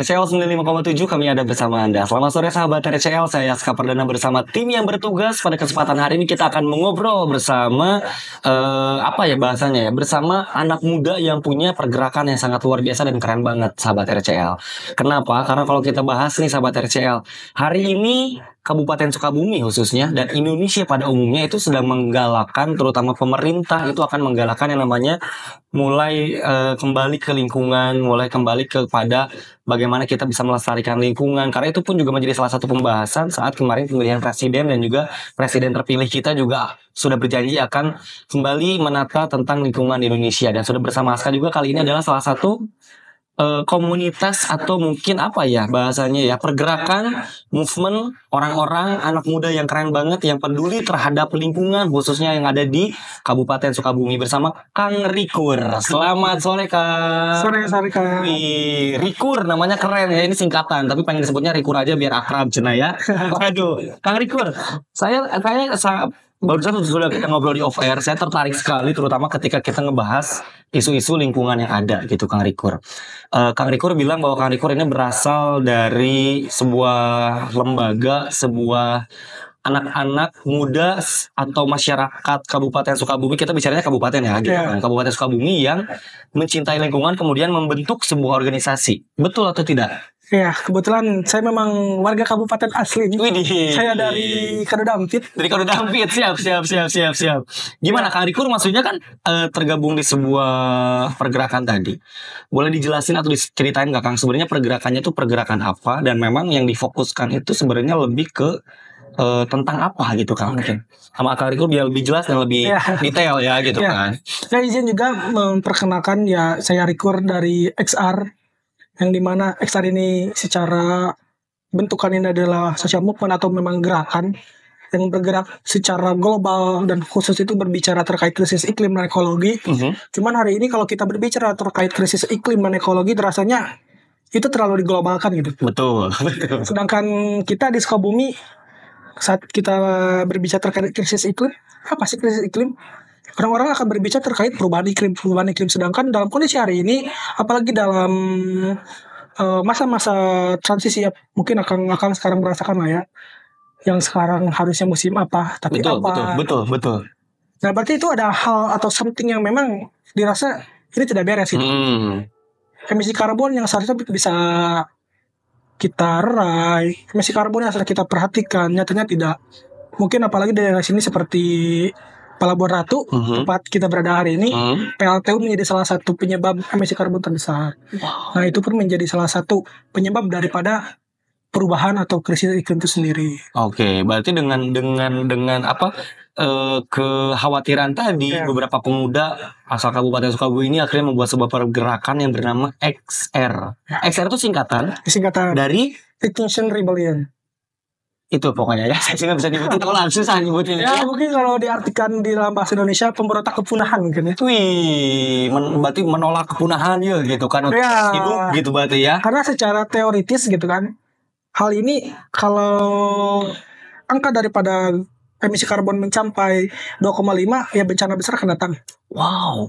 RCL 95,7 kami ada bersama Anda. Selamat sore sahabat RCL, saya Aska Perdana bersama tim yang bertugas. Pada kesempatan hari ini kita akan mengobrol bersama uh, apa ya bahasanya ya, bersama anak muda yang punya pergerakan yang sangat luar biasa dan keren banget sahabat RCL. Kenapa? Karena kalau kita bahas nih sahabat RCL, hari ini Kabupaten Sukabumi khususnya dan iya. Indonesia pada umumnya itu sedang menggalakkan terutama pemerintah itu akan menggalakkan yang namanya mulai e, kembali ke lingkungan, mulai kembali kepada bagaimana kita bisa melestarikan lingkungan karena itu pun juga menjadi salah satu pembahasan saat kemarin pemilihan presiden dan juga presiden terpilih kita juga sudah berjanji akan kembali menata tentang lingkungan di Indonesia dan sudah bersama Aska juga kali ini adalah salah satu Eh, komunitas atau mungkin apa ya bahasanya ya pergerakan movement orang-orang anak muda yang keren banget yang peduli terhadap lingkungan khususnya yang ada di Kabupaten Sukabumi bersama Kang Rikur. Selamat sore Kang. Sore sore Kang. Rikur namanya keren ya ini singkatan tapi pengen disebutnya Rikur aja biar akrab cina ya. Waduh, Kang Rikur. Saya saya, saya barusan sudah kita ngobrol di off air saya tertarik sekali terutama ketika kita ngebahas isu-isu lingkungan yang ada gitu Kang Rikur. Uh, Kang Rikur bilang bahwa Kang Rikur ini berasal dari sebuah lembaga, sebuah anak-anak muda atau masyarakat Kabupaten Sukabumi kita bicaranya kabupaten ya gitu iya. kan. Kabupaten Sukabumi yang mencintai lingkungan kemudian membentuk sebuah organisasi. Betul atau tidak? Iya, kebetulan saya memang warga Kabupaten asli Widih. Saya dari Kado Dampit. Dari Kado Dampit, siap, siap, siap, siap, siap. Gimana iya. Kak Rikur maksudnya kan e, tergabung di sebuah pergerakan tadi. Boleh dijelasin atau diceritain nggak Kang sebenarnya pergerakannya itu pergerakan apa dan memang yang difokuskan itu sebenarnya lebih ke e, tentang apa gitu kang Oke. sama Kak Rikur biar lebih jelas dan lebih ya. detail ya gitu ya. kan. Saya izin juga memperkenalkan ya saya Rikur dari XR yang dimana XR ini secara bentukan ini adalah social movement atau memang gerakan yang bergerak secara global dan khusus itu berbicara terkait krisis iklim dan ekologi. Mm -hmm. Cuman hari ini kalau kita berbicara terkait krisis iklim dan ekologi, rasanya itu terlalu diglobalkan gitu. Betul. Sedangkan kita di Sukabumi saat kita berbicara terkait krisis iklim, apa sih krisis iklim? orang-orang akan berbicara terkait perubahan iklim perubahan iklim sedangkan dalam kondisi hari ini apalagi dalam eh, masa-masa uh, transisi ya mungkin akan akan sekarang merasakan lah ya yang sekarang harusnya musim apa tapi betul, apa betul betul betul nah berarti itu ada hal atau something yang memang dirasa ini tidak beres itu hmm. emisi karbon yang seharusnya bisa kita rai emisi karbon yang sudah kita perhatikan nyatanya tidak mungkin apalagi dari sini seperti Pelabuhan Ratu, uh mhm. -huh. tempat kita berada hari ini, uh mhm. -huh. PLTU menjadi salah satu penyebab emisi karbon terbesar. Wow. Nah, itu pun menjadi salah satu penyebab daripada perubahan atau krisis iklim itu sendiri. Oke, okay, berarti dengan dengan dengan apa eh, kekhawatiran tadi yeah. beberapa pemuda asal Kabupaten Sukabumi ini akhirnya membuat sebuah pergerakan yang bernama XR. Yeah. XR itu singkatan singkatan dari Extinction Rebellion itu pokoknya ya saya juga bisa nyebutin kalau susah nyebutin ya, ya mungkin kalau diartikan di dalam bahasa Indonesia pemberontak kepunahan mungkin ya wih men berarti menolak kepunahan ya gitu kan ya, ibu gitu berarti ya karena secara teoritis gitu kan hal ini kalau angka daripada emisi karbon mencapai 2,5 ya bencana besar akan datang wow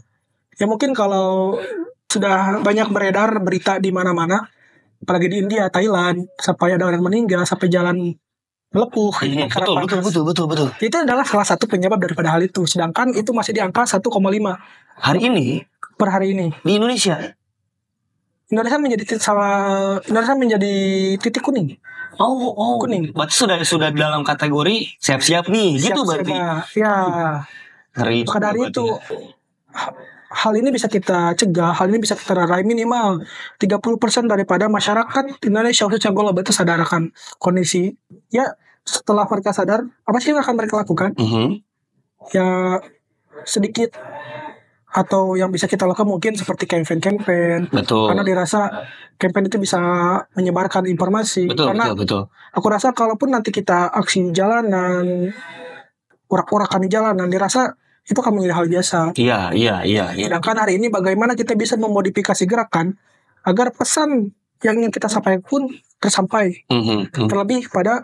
ya mungkin kalau sudah banyak beredar berita di mana-mana apalagi di India, Thailand, sampai ada orang meninggal, sampai jalan melepuh. hmm, betul, betul, betul, betul, betul. Itu adalah salah satu penyebab daripada hal itu. Sedangkan itu masih di angka 1,5. Hari ini? Per hari ini. Di Indonesia? Indonesia menjadi titik salah Indonesia menjadi titik kuning. Oh, oh, kuning. Berarti sudah sudah dalam kategori siap-siap nih, siap, gitu berarti. ya. Hari. dari itu ya hal ini bisa kita cegah, hal ini bisa kita rarai minimal 30% daripada masyarakat Indonesia khususnya Golob itu sadarkan kondisi. Ya, setelah mereka sadar, apa sih yang akan mereka lakukan? Mm -hmm. Ya, sedikit atau yang bisa kita lakukan mungkin seperti campaign-campaign betul. karena dirasa campaign itu bisa menyebarkan informasi betul, karena betul, betul. aku rasa kalaupun nanti kita aksi jalanan urak-urakan di jalanan dirasa itu akan menjadi hal biasa. Iya, iya, iya. iya. Sedangkan hari ini bagaimana kita bisa memodifikasi gerakan agar pesan yang ingin kita sampaikan pun tersampai, mm -hmm. terlebih pada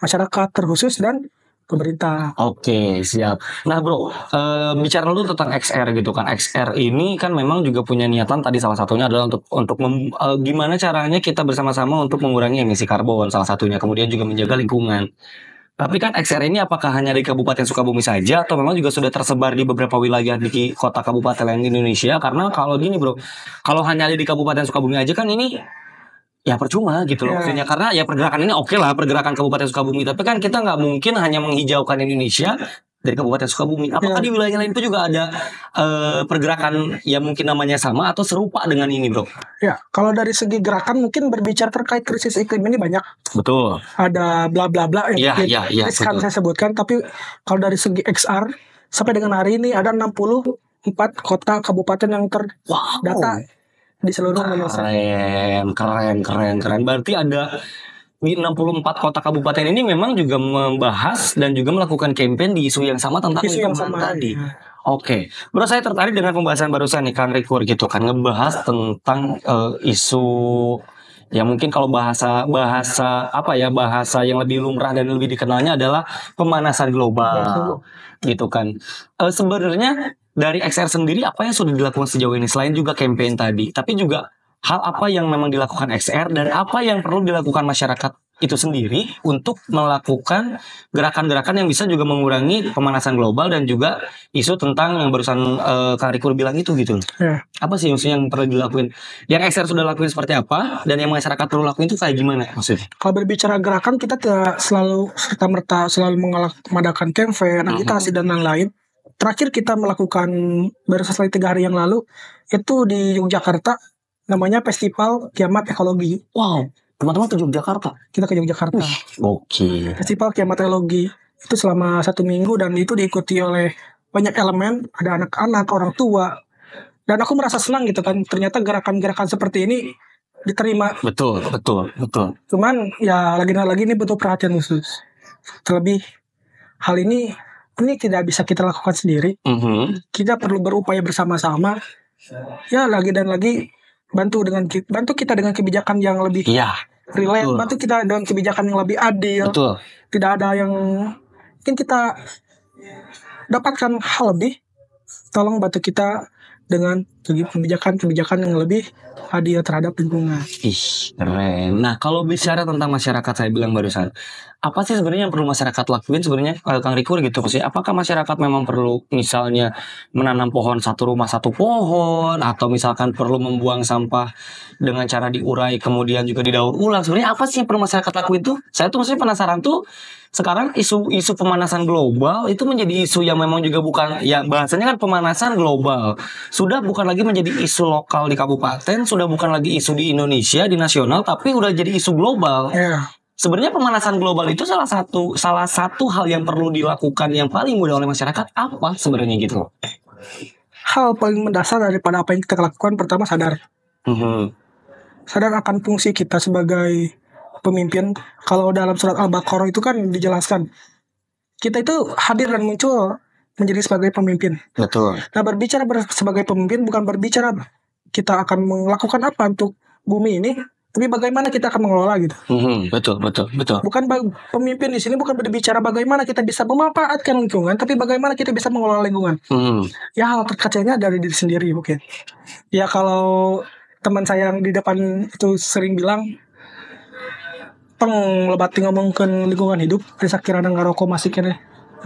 masyarakat terkhusus dan pemerintah. Oke, okay, siap. Nah, Bro, e, bicara dulu tentang XR gitu kan. XR ini kan memang juga punya niatan tadi salah satunya adalah untuk untuk mem, e, gimana caranya kita bersama-sama untuk mengurangi emisi karbon salah satunya, kemudian juga menjaga lingkungan. Tapi kan XR ini apakah hanya di Kabupaten Sukabumi saja atau memang juga sudah tersebar di beberapa wilayah di kota kabupaten lain di Indonesia? Karena kalau gini bro, kalau hanya di Kabupaten Sukabumi aja kan ini ya percuma gitu loh yeah. karena ya pergerakan ini oke okay lah pergerakan Kabupaten Sukabumi tapi kan kita nggak mungkin hanya menghijaukan Indonesia dari kabupaten Sukabumi. Apakah di iya. wilayah lain itu juga ada uh, pergerakan yang mungkin namanya sama atau serupa dengan ini, bro? Ya, kalau dari segi gerakan mungkin berbicara terkait krisis iklim ini banyak. Betul. Ada bla bla bla yang ya, ya, ya, sekarang saya sebutkan, tapi kalau dari segi XR sampai dengan hari ini ada 64 kota kabupaten yang terdata wow. di seluruh Indonesia. Keren, keren, keren, keren. Berarti ada di 64 kota kabupaten ini memang juga membahas dan juga melakukan kampanye di isu yang sama tentang isu yang sama tadi. Iya. Oke, okay. bro saya tertarik dengan pembahasan barusan nih Kang Rikur gitu kan ngebahas tentang uh, isu ya mungkin kalau bahasa bahasa apa ya bahasa yang lebih lumrah dan lebih dikenalnya adalah pemanasan global iya, gitu kan Uh, sebenarnya dari XR sendiri apa yang sudah dilakukan sejauh ini selain juga kampanye tadi tapi juga hal apa yang memang dilakukan XR dan apa yang perlu dilakukan masyarakat itu sendiri untuk melakukan gerakan-gerakan yang bisa juga mengurangi pemanasan global dan juga isu tentang yang barusan uh, bilang itu gitu. Yeah. Apa sih maksudnya yang perlu dilakuin? Yang XR sudah lakuin seperti apa dan yang masyarakat perlu lakuin itu kayak gimana maksudnya? Kalau berbicara gerakan kita tidak selalu serta merta selalu mengadakan campaign, agitasi uh -huh. dan lain-lain. Terakhir kita melakukan baru selesai tiga hari yang lalu itu di Yogyakarta namanya Festival Kiamat Ekologi. Wow, teman-teman ke Yogyakarta? Kita ke Yogyakarta. Oke. Okay. Festival Kiamat Ekologi. Itu selama satu minggu dan itu diikuti oleh banyak elemen, ada anak-anak, orang tua. Dan aku merasa senang gitu kan, ternyata gerakan-gerakan seperti ini diterima. Betul, betul, betul. Cuman ya lagi-lagi ini butuh perhatian khusus. Terlebih hal ini ini tidak bisa kita lakukan sendiri. Mm -hmm. Kita perlu berupaya bersama-sama. Ya lagi dan lagi bantu dengan bantu kita dengan kebijakan yang lebih iya, relate, betul. bantu kita dengan kebijakan yang lebih adil. Betul. Tidak ada yang mungkin kita dapatkan hal lebih. Tolong bantu kita dengan kebijakan-kebijakan yang lebih adil terhadap lingkungan. Ih, keren. Nah, kalau bicara tentang masyarakat saya bilang barusan, apa sih sebenarnya yang perlu masyarakat lakuin sebenarnya kalau eh, Kang Rikur gitu sih? Apakah masyarakat memang perlu misalnya menanam pohon satu rumah satu pohon atau misalkan perlu membuang sampah dengan cara diurai kemudian juga didaur ulang? Sebenarnya apa sih yang perlu masyarakat lakuin tuh? Saya tuh maksudnya penasaran tuh sekarang isu-isu pemanasan global itu menjadi isu yang memang juga bukan yang bahasanya kan pemanasan global. Sudah bukan lagi lagi menjadi isu lokal di kabupaten, sudah bukan lagi isu di Indonesia, di nasional, tapi udah jadi isu global. Yeah. Sebenarnya pemanasan global itu salah satu salah satu hal yang perlu dilakukan yang paling mudah oleh masyarakat apa sebenarnya gitu Hal paling mendasar daripada apa yang kita lakukan pertama sadar. Mm -hmm. Sadar akan fungsi kita sebagai pemimpin. Kalau dalam surat Al-Baqarah itu kan dijelaskan kita itu hadir dan muncul menjadi sebagai pemimpin. Betul. Nah berbicara ber, sebagai pemimpin bukan berbicara kita akan melakukan apa untuk bumi ini, tapi bagaimana kita akan mengelola gitu. Mm-hmm, betul, betul, betul. Bukan pemimpin di sini bukan berbicara bagaimana kita bisa memanfaatkan lingkungan, tapi bagaimana kita bisa mengelola lingkungan. Mm-hmm. Ya hal terkacanya dari diri sendiri mungkin. Ya kalau teman saya yang di depan itu sering bilang peng lebat ngomong ke lingkungan hidup, ada nggak ngaroko masih kira?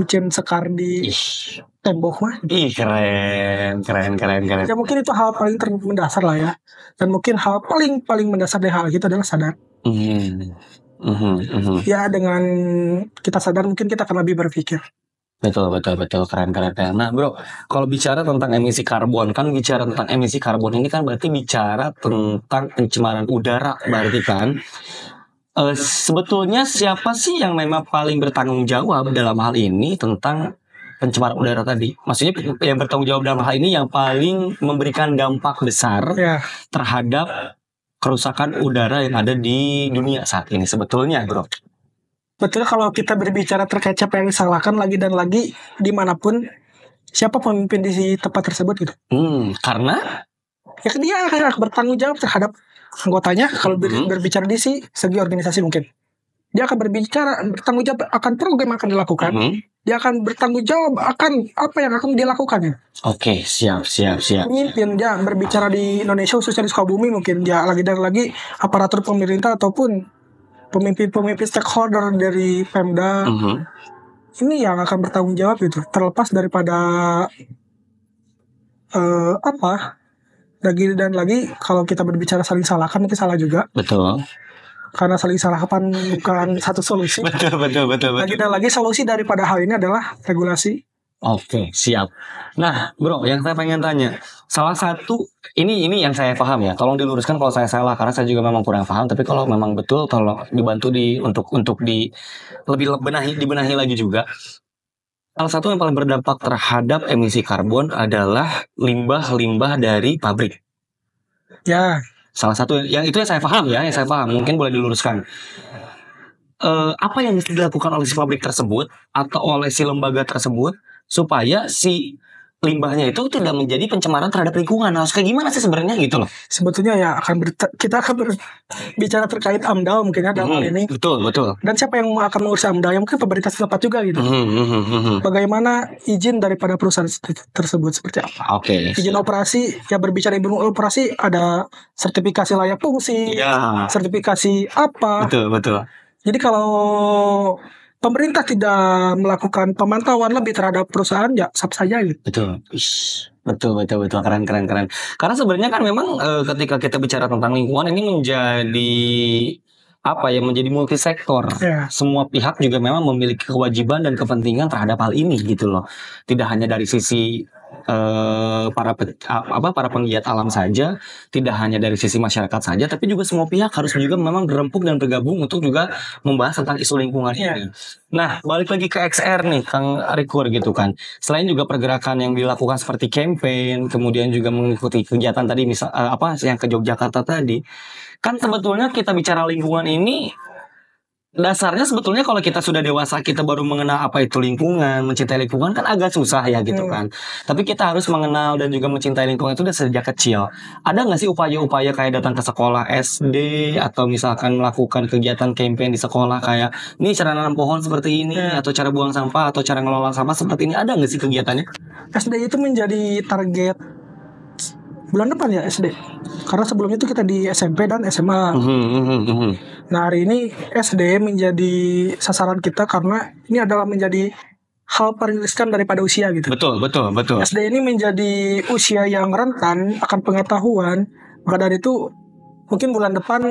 kucing sekar di Ish. tembok mah? Ih keren, keren, keren, keren. Ya mungkin itu hal paling mendasar lah ya. Dan mungkin hal paling paling mendasar dari hal kita adalah sadar. Mm. Mm-hmm, mm-hmm. Ya dengan kita sadar mungkin kita akan lebih berpikir. Betul, betul, betul. Keren, keren, keren. Nah, bro, kalau bicara tentang emisi karbon, kan bicara tentang emisi karbon ini kan berarti bicara tentang pencemaran udara, berarti kan uh, sebetulnya siapa sih yang memang paling bertanggung jawab dalam hal ini tentang pencemaran udara tadi? Maksudnya yang bertanggung jawab dalam hal ini yang paling memberikan dampak besar yeah. terhadap kerusakan udara yang ada di dunia saat ini sebetulnya, Bro. Betul kalau kita berbicara terkait siapa yang disalahkan lagi dan lagi dimanapun siapa pemimpin di tempat tersebut gitu. Hmm, karena ya dia akan bertanggung jawab terhadap anggotanya kalau hmm. berbicara di si, segi organisasi mungkin dia akan berbicara bertanggung jawab akan program yang akan dilakukan -hmm. dia akan bertanggung jawab akan apa yang akan dilakukannya oke okay, siap siap siap pemimpin dia berbicara di Indonesia khususnya di Sukabumi mungkin dia lagi dan lagi aparatur pemerintah ataupun pemimpin-pemimpin stakeholder dari Pemda -hmm. ini yang akan bertanggung jawab itu terlepas daripada uh, apa lagi ya dan lagi kalau kita berbicara saling salahkan itu salah juga betul karena saling salahkan bukan satu solusi betul betul betul, betul. lagi dan lagi solusi daripada hal ini adalah regulasi Oke, siap. Nah, bro, yang saya pengen tanya, salah satu ini ini yang saya paham ya. Tolong diluruskan kalau saya salah karena saya juga memang kurang paham. Tapi kalau memang betul, tolong dibantu di untuk untuk di lebih benahi dibenahi lagi juga. Salah satu yang paling berdampak terhadap emisi karbon adalah limbah-limbah dari pabrik. Ya. Salah satu yang itu yang saya paham ya, yang saya paham. Mungkin boleh diluruskan. Uh, apa yang dilakukan oleh si pabrik tersebut atau oleh si lembaga tersebut supaya si limbahnya itu tidak menjadi pencemaran terhadap lingkungan. Harus nah, kayak gimana sih sebenarnya gitu loh? Sebetulnya ya akan kita akan berbicara terkait AMDAL mungkin ya dalam hmm, ini. Betul, betul. Dan siapa yang akan mengurus AMDAL? Ya mungkin pemerintah setempat juga gitu. Hmm, hmm, hmm, Bagaimana izin daripada perusahaan tersebut seperti apa? Oke. Okay, izin operasi ya berbicara izin operasi ada sertifikasi layak fungsi, Yeah. sertifikasi apa? Betul, betul. Jadi kalau pemerintah tidak melakukan pemantauan lebih terhadap perusahaan ya sab saja gitu. Betul. Betul, betul, betul. Keren, keren, keren. Karena sebenarnya kan memang e, ketika kita bicara tentang lingkungan ini menjadi apa ya menjadi multi sektor. Yeah. Semua pihak juga memang memiliki kewajiban dan kepentingan terhadap hal ini gitu loh. Tidak hanya dari sisi eh, para apa para penggiat alam saja, tidak hanya dari sisi masyarakat saja, tapi juga semua pihak harus juga memang berempuk dan bergabung untuk juga membahas tentang isu lingkungan yeah. ini. Nah, balik lagi ke XR nih, Kang Rikur gitu kan. Selain juga pergerakan yang dilakukan seperti campaign, kemudian juga mengikuti kegiatan tadi misal eh, apa yang ke Yogyakarta tadi, kan sebetulnya kita bicara lingkungan ini dasarnya sebetulnya kalau kita sudah dewasa kita baru mengenal apa itu lingkungan mencintai lingkungan kan agak susah ya gitu hmm. kan tapi kita harus mengenal dan juga mencintai lingkungan itu dari sejak kecil ada nggak sih upaya-upaya kayak datang ke sekolah SD atau misalkan melakukan kegiatan campaign di sekolah kayak ini cara nanam pohon seperti ini hmm. atau cara buang sampah atau cara ngelola sampah seperti ini ada nggak sih kegiatannya SD itu menjadi target bulan depan ya SD karena sebelumnya itu kita di SMP dan SMA hmm, -hmm, hmm, -hmm. Nah, hari ini SDM menjadi sasaran kita karena ini adalah menjadi hal paling riskan daripada usia gitu. Betul, betul, betul. SD ini menjadi usia yang rentan akan pengetahuan. Maka dari itu mungkin bulan depan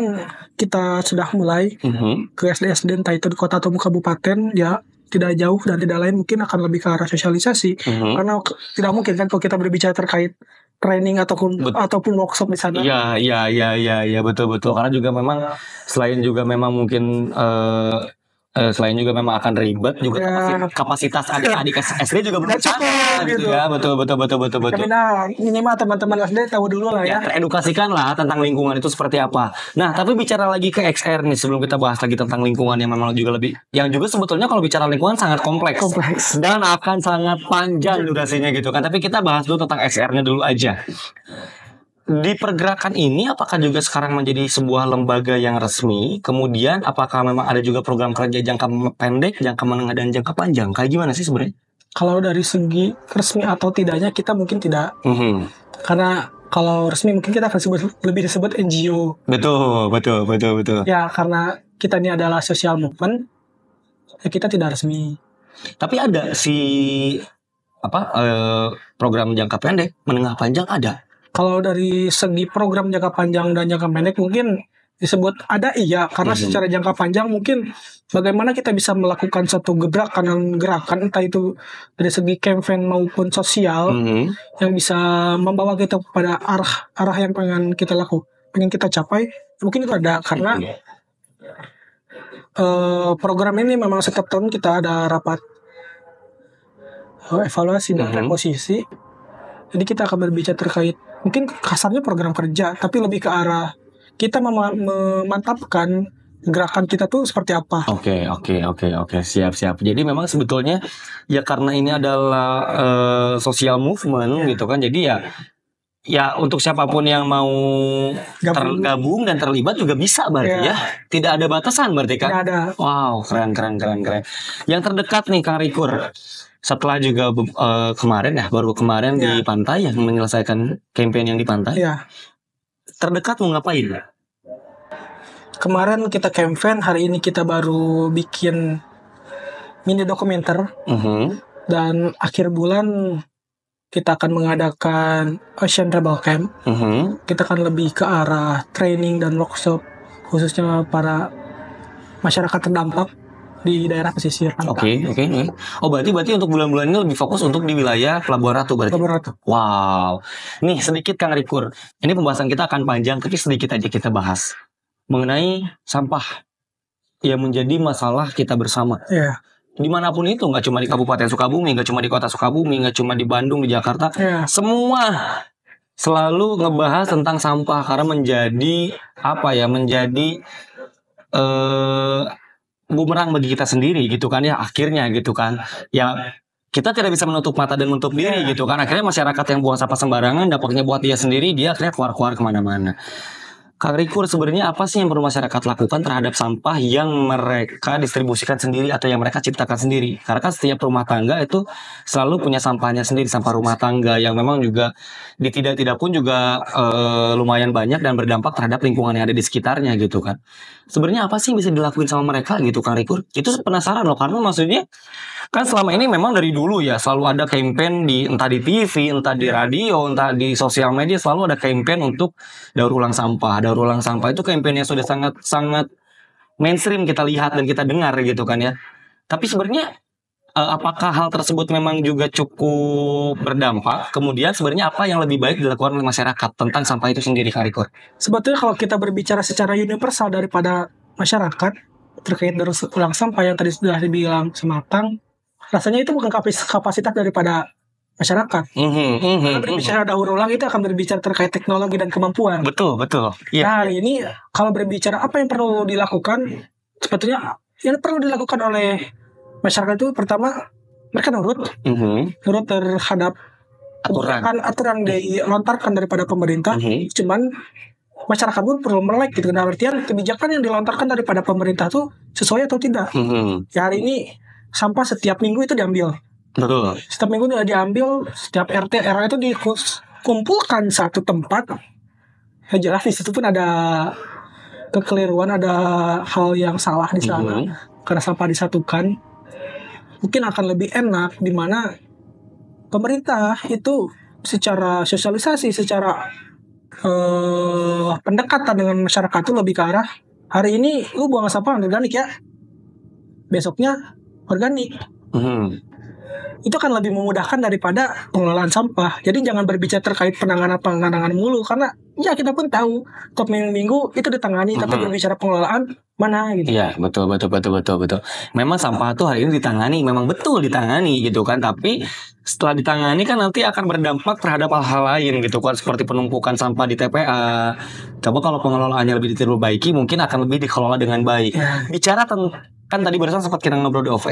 kita sudah mulai mm -hmm. ke SD SD entah itu di kota atau kabupaten ya tidak jauh dan tidak lain mungkin akan lebih ke arah sosialisasi mm -hmm. karena tidak mungkin kan kalau kita berbicara terkait training ataupun Bet ataupun workshop di sana. Iya, iya, iya, iya, ya, betul betul. Karena juga memang iya. selain juga memang mungkin uh, uh, selain juga memang akan ribet juga ya. kapasitas adik-adik iya. SD juga bercanda gitu, gitu ya gitu. betul betul betul betul betul. Nah minimal teman-teman SD tahu dulu lah ya. ya teredukasikan lah tentang lingkungan itu seperti apa. Nah tapi bicara lagi ke XR nih sebelum kita bahas lagi tentang lingkungan yang memang juga lebih yang juga sebetulnya kalau bicara lingkungan sangat kompleks, kompleks. dan akan sangat panjang durasinya gitu kan. Tapi kita bahas dulu tentang XR-nya dulu aja di pergerakan ini apakah juga sekarang menjadi sebuah lembaga yang resmi? Kemudian apakah memang ada juga program kerja jangka pendek, jangka menengah dan jangka panjang? Kayak gimana sih sebenarnya? Kalau dari segi resmi atau tidaknya kita mungkin tidak. Mm -hmm. Karena kalau resmi mungkin kita akan sebut lebih disebut NGO. Betul, betul, betul, betul. Ya, karena kita ini adalah social movement, ya kita tidak resmi. Tapi ada si apa eh, program jangka pendek, menengah panjang ada kalau dari segi program jangka panjang dan jangka pendek mungkin disebut ada iya karena mm -hmm. secara jangka panjang mungkin bagaimana kita bisa melakukan satu gebrakan dan gerakan entah itu dari segi campaign maupun sosial mm -hmm. yang bisa membawa kita kepada arah arah yang pengen kita laku pengen kita capai mungkin itu ada karena mm -hmm. uh, program ini memang setiap tahun kita ada rapat uh, evaluasi dan mm -hmm. reposisi jadi kita akan berbicara terkait mungkin kasarnya program kerja tapi lebih ke arah kita mem memantapkan gerakan kita tuh seperti apa. Oke, okay, oke, okay, oke, okay, oke, okay. siap, siap. Jadi memang sebetulnya ya karena ini adalah uh, social movement yeah. gitu kan. Jadi ya ya untuk siapapun yang mau tergabung dan terlibat juga bisa berarti ya. ya. Tidak ada batasan berarti kan? Tidak ada. Wow, keren keren keren keren. Yang terdekat nih Kang Rikur setelah juga uh, kemarin ya baru kemarin ya. di pantai yang menyelesaikan campaign yang di pantai. Ya. Terdekat mau ngapain? Kemarin kita campaign, hari ini kita baru bikin mini dokumenter. Uh mhm. -huh. Dan akhir bulan kita akan mengadakan Ocean Rebel Camp. Uh-huh. Kita akan lebih ke arah training dan workshop khususnya para masyarakat terdampak di daerah pesisir Oke, Oke, okay, oke. Okay. Oh, berarti berarti untuk bulan-bulan ini lebih fokus untuk di wilayah Pelabuhan Ratu berarti. Pelabuhan Ratu. Wow. Nih, sedikit Kang Rikur. Ini pembahasan kita akan panjang tapi sedikit aja kita bahas mengenai sampah yang menjadi masalah kita bersama. Iya. Yeah dimanapun itu nggak cuma di Kabupaten Sukabumi nggak cuma di Kota Sukabumi nggak cuma di Bandung di Jakarta ya. semua selalu ngebahas tentang sampah karena menjadi apa ya menjadi uh, bumerang bagi kita sendiri gitu kan ya akhirnya gitu kan ya kita tidak bisa menutup mata dan menutup diri ya. gitu kan akhirnya masyarakat yang buang sampah sembarangan dapatnya buat dia sendiri dia akhirnya keluar-keluar kemana-mana Kang Rikur, sebenarnya apa sih yang perlu masyarakat lakukan terhadap sampah yang mereka distribusikan sendiri atau yang mereka ciptakan sendiri? Karena kan setiap rumah tangga itu selalu punya sampahnya sendiri, sampah rumah tangga yang memang juga di tidak-tidak pun juga e, lumayan banyak dan berdampak terhadap lingkungan yang ada di sekitarnya gitu kan. Sebenarnya apa sih yang bisa dilakuin sama mereka gitu Kang Rikur? Itu penasaran loh, karena maksudnya kan selama ini memang dari dulu ya selalu ada campaign di entah di TV, entah di iya. radio, entah di sosial media selalu ada campaign untuk daur ulang sampah. Daur ulang sampah itu campaign yang sudah sangat sangat mainstream kita lihat dan kita dengar gitu kan ya. Tapi sebenarnya eh, apakah hal tersebut memang juga cukup berdampak? Kemudian sebenarnya apa yang lebih baik dilakukan oleh masyarakat tentang sampah itu sendiri, Karikor? Sebetulnya kalau kita berbicara secara universal daripada masyarakat terkait daur ulang sampah yang tadi sudah dibilang sematang rasanya itu bukan kapasitas daripada masyarakat. Mm -hmm, mm -hmm, berbicara daur ulang itu akan berbicara terkait teknologi dan kemampuan. Betul, betul. Yeah. Nah, ini kalau berbicara apa yang perlu dilakukan, sebetulnya yang perlu dilakukan oleh masyarakat itu pertama mereka nurut, mm -hmm. nurut terhadap aturan aturan aturan dilontarkan daripada pemerintah. Mm -hmm. Cuman masyarakat pun perlu melek gitu. Nah, artian kebijakan yang dilontarkan daripada pemerintah itu sesuai atau tidak. Mm -hmm. Ya hari ini sampah setiap minggu itu diambil. Betul. Setiap minggu itu diambil, setiap RT RW itu dikumpulkan satu tempat. Ya jelas di situ pun ada kekeliruan, ada hal yang salah di sana. -hmm. Karena sampah disatukan, mungkin akan lebih enak di mana pemerintah itu secara sosialisasi, secara eh, pendekatan dengan masyarakat itu lebih ke arah hari ini lu buang sampah organik ya. Besoknya organik. Hmm. Itu akan lebih memudahkan daripada pengelolaan sampah. Jadi jangan berbicara terkait penanganan penanganan mulu karena ya kita pun tahu top menu minggu itu ditangani mm -hmm. tapi berbicara mm-hmm. pengelolaan mana gitu. Iya, betul betul betul betul betul. Memang sampah itu hari ini ditangani, memang betul ditangani gitu kan, tapi setelah ditangani kan nanti akan berdampak terhadap hal-hal lain gitu kan seperti penumpukan sampah di TPA. Coba kalau pengelolaannya lebih diperbaiki mungkin akan lebih dikelola dengan baik. Ya. Bicara tentang kan tadi barusan sempat kita ngobrol di off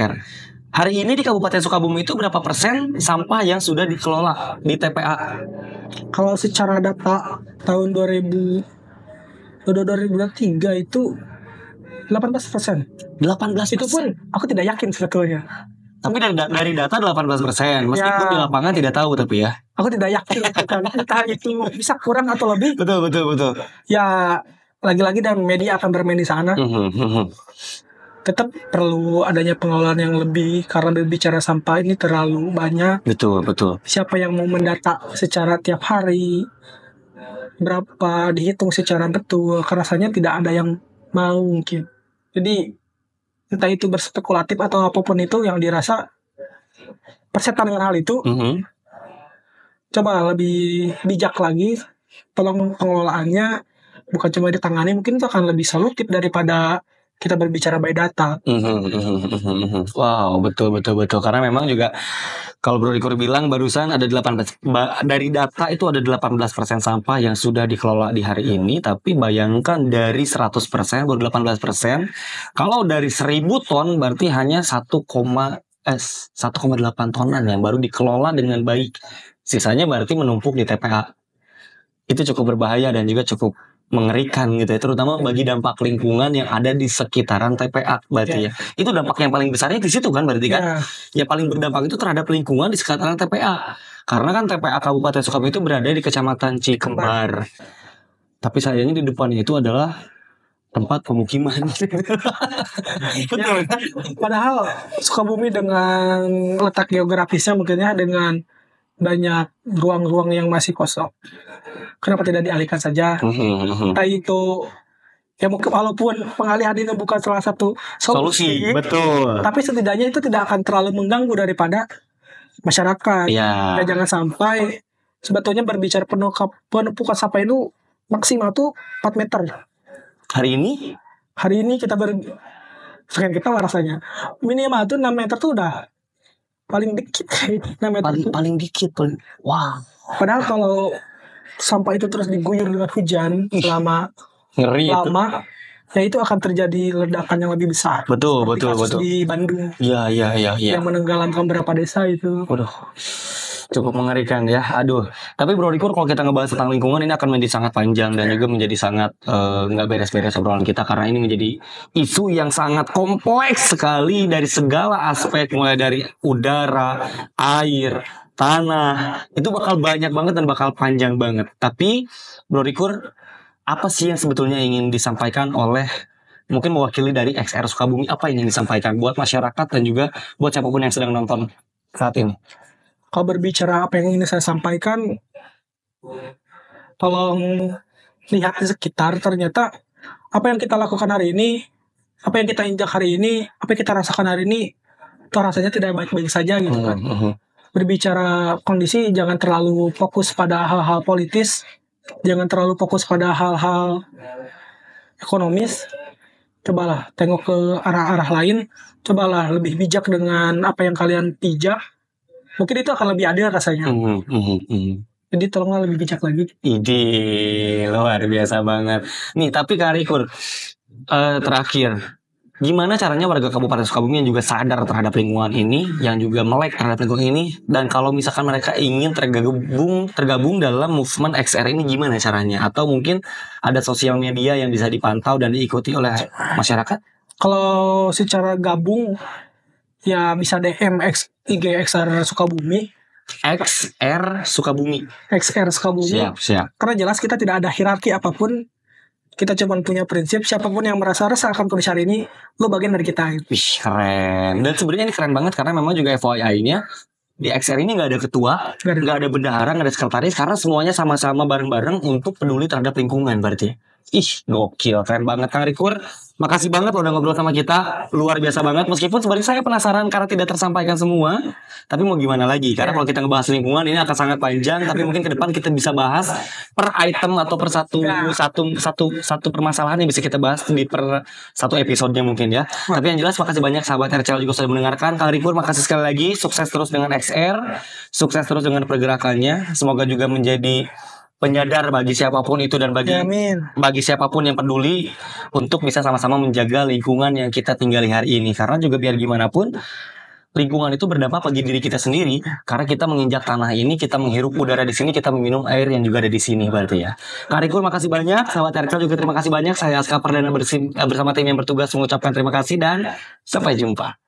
Hari ini di Kabupaten Sukabumi itu berapa persen sampah yang sudah dikelola di TPA? Kalau secara data tahun 2000 2003 itu 18 persen. 18 Itu pun aku tidak yakin sebetulnya. Tapi dari, dari data 18 persen, meskipun ya. di lapangan tidak tahu tapi ya. Aku tidak yakin karena itu bisa kurang atau lebih. Betul betul betul. Ya lagi-lagi dan media akan bermain di sana. Hmm, hmm, hmm, Tetap perlu adanya pengelolaan yang lebih karena berbicara sampah ini terlalu banyak. Betul betul. Siapa yang mau mendata secara tiap hari? berapa dihitung secara betul rasanya tidak ada yang mau mungkin jadi entah itu berspekulatif atau apapun itu yang dirasa persetan dengan hal itu mm -hmm. coba lebih bijak lagi tolong pengelolaannya bukan cuma ditangani mungkin itu akan lebih solutif daripada kita berbicara by data. Mhm, mhm, mhm, wow, betul betul betul karena memang juga kalau Bro Rikur bilang barusan ada 18 dari data itu ada 18% sampah yang sudah dikelola di hari iya. ini tapi bayangkan dari 100% baru 18%. Kalau dari 1000 ton berarti hanya 1, eh, 1,8 tonan yang baru dikelola dengan baik. Sisanya berarti menumpuk di TPA. Itu cukup berbahaya dan juga cukup mengerikan gitu ya terutama iya. bagi dampak lingkungan yang ada di sekitaran TPA berarti yeah. ya itu dampak yang paling besarnya di situ kan berarti yeah. kan iya. ya paling berdampak itu terhadap lingkungan di sekitaran TPA karena kan TPA Kabupaten Sukabumi itu berada di Kecamatan Cikembar tapi sayangnya di depannya itu adalah tempat pemukiman. Ya. Kan? padahal Sukabumi dengan letak geografisnya mungkinnya dengan banyak ruang-ruang yang masih kosong. Kenapa tidak dialihkan saja? Entah mm-hmm. itu ya mungkin walaupun pengalihan ini bukan salah satu solusi, solusi betul. Tapi setidaknya itu tidak akan terlalu mengganggu daripada masyarakat. Ya. Dan jangan sampai sebetulnya berbicara penuh penumpukan sampah itu maksimal tuh 4 meter. Hari ini? Hari ini kita ber sekian kita rasanya minimal tuh 6 meter tuh udah paling dikit namanya paling paling dikit paling wah padahal kalau sampah itu terus diguyur dengan hujan selama Ngeri lama itu ya itu akan terjadi ledakan yang lebih besar. Betul, Seperti betul, betul. Di Bandung. ya iya, iya, iya. Yang menenggelamkan beberapa desa itu. Waduh cukup mengerikan ya. Aduh. Tapi Bro Rikur kalau kita ngebahas tentang lingkungan ini akan menjadi sangat panjang dan juga menjadi sangat eh, nggak uh, beres-beres obrolan kita karena ini menjadi isu yang sangat kompleks sekali dari segala aspek mulai dari udara, air, tanah. Itu bakal banyak banget dan bakal panjang banget. Tapi Bro Rikur apa sih yang sebetulnya ingin disampaikan oleh mungkin mewakili dari XR Sukabumi apa yang ingin disampaikan buat masyarakat dan juga buat siapapun yang sedang nonton saat ini? kalau berbicara apa yang ingin saya sampaikan, tolong lihat di sekitar. Ternyata apa yang kita lakukan hari ini, apa yang kita injak hari ini, apa yang kita rasakan hari ini, itu rasanya tidak baik-baik saja gitu kan. Hmm, hmm. Berbicara kondisi, jangan terlalu fokus pada hal-hal politis, jangan terlalu fokus pada hal-hal ekonomis. Cobalah tengok ke arah-arah lain, cobalah lebih bijak dengan apa yang kalian pijak mungkin itu akan lebih adil rasanya mm, mm, jadi tolonglah lebih bijak lagi ide luar biasa banget nih tapi Karikur uh, eh, terakhir Gimana caranya warga Kabupaten Sukabumi yang juga sadar terhadap lingkungan ini, yang juga melek terhadap lingkungan ini, dan kalau misalkan mereka ingin tergabung tergabung dalam movement XR ini gimana caranya? Atau mungkin ada sosial media yang bisa dipantau dan diikuti oleh masyarakat? Kalau secara gabung ya bisa DM X, IG XR Sukabumi. XR Sukabumi. XR Sukabumi. Siap, siap. Karena jelas kita tidak ada hierarki apapun. Kita cuma punya prinsip siapapun yang merasa resah akan kondisi hari ini, lo bagian dari kita. Wih, keren. Dan sebenarnya ini keren banget karena memang juga FYI-nya di XR ini nggak ada ketua, nggak ada bendahara, nggak ada sekretaris, karena semuanya sama-sama bareng-bareng untuk peduli terhadap lingkungan berarti. Ih, gokil, keren banget Kang Rikur. Makasih banget udah ngobrol sama kita, luar biasa banget. Meskipun sebenarnya saya penasaran karena tidak tersampaikan semua, tapi mau gimana lagi? Karena kalau kita ngebahas lingkungan ini akan sangat panjang, tapi mungkin ke depan kita bisa bahas per item atau per satu satu satu satu permasalahan yang bisa kita bahas di per satu episodenya mungkin ya. Tapi yang jelas makasih banyak sahabat RCL juga sudah mendengarkan. Kang Ripur makasih sekali lagi, sukses terus dengan XR, sukses terus dengan pergerakannya. Semoga juga menjadi penyadar bagi siapapun itu dan bagi Amin. bagi siapapun yang peduli untuk bisa sama-sama menjaga lingkungan yang kita tinggali hari ini karena juga biar gimana pun lingkungan itu berdampak bagi diri kita sendiri karena kita menginjak tanah ini kita menghirup udara di sini kita meminum air yang juga ada di sini berarti ya terima kasih banyak sahabat Erkel juga terima kasih banyak saya Aska Perdana eh, bersama tim yang bertugas mengucapkan terima kasih dan sampai jumpa